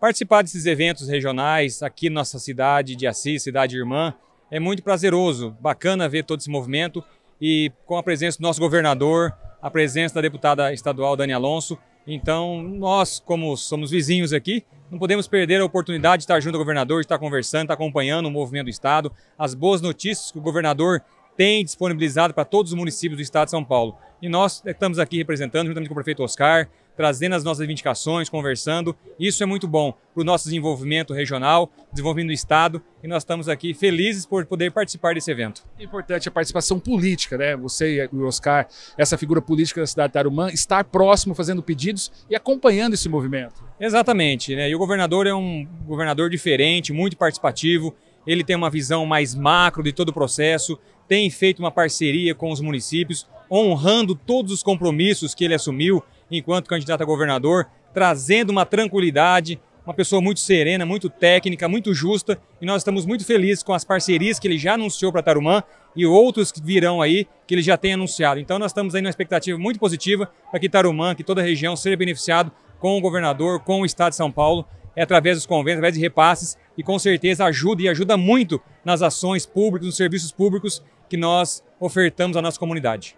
Participar desses eventos regionais aqui na nossa cidade de Assis, cidade irmã, é muito prazeroso, bacana ver todo esse movimento e com a presença do nosso governador, a presença da deputada estadual Dani Alonso. Então, nós, como somos vizinhos aqui, não podemos perder a oportunidade de estar junto ao governador, de estar conversando, de estar acompanhando o movimento do Estado, as boas notícias que o governador tem disponibilizado para todos os municípios do estado de São Paulo. E nós estamos aqui representando, juntamente com o prefeito Oscar, trazendo as nossas indicações, conversando. Isso é muito bom para o nosso desenvolvimento regional, desenvolvimento do Estado, e nós estamos aqui felizes por poder participar desse evento. É importante a participação política, né? Você e o Oscar, essa figura política da cidade de Tarumã, estar próximo, fazendo pedidos e acompanhando esse movimento. Exatamente, né? E o governador é um governador diferente, muito participativo, ele tem uma visão mais macro de todo o processo, tem feito uma parceria com os municípios, honrando todos os compromissos que ele assumiu enquanto candidato a governador, trazendo uma tranquilidade, uma pessoa muito serena, muito técnica, muito justa, e nós estamos muito felizes com as parcerias que ele já anunciou para Tarumã e outros que virão aí, que ele já tem anunciado. Então nós estamos aí numa expectativa muito positiva para que Tarumã, que toda a região seja beneficiado com o governador, com o Estado de São Paulo, é através dos convênios, através de repasses, e com certeza ajuda e ajuda muito nas ações públicas, nos serviços públicos que nós ofertamos à nossa comunidade.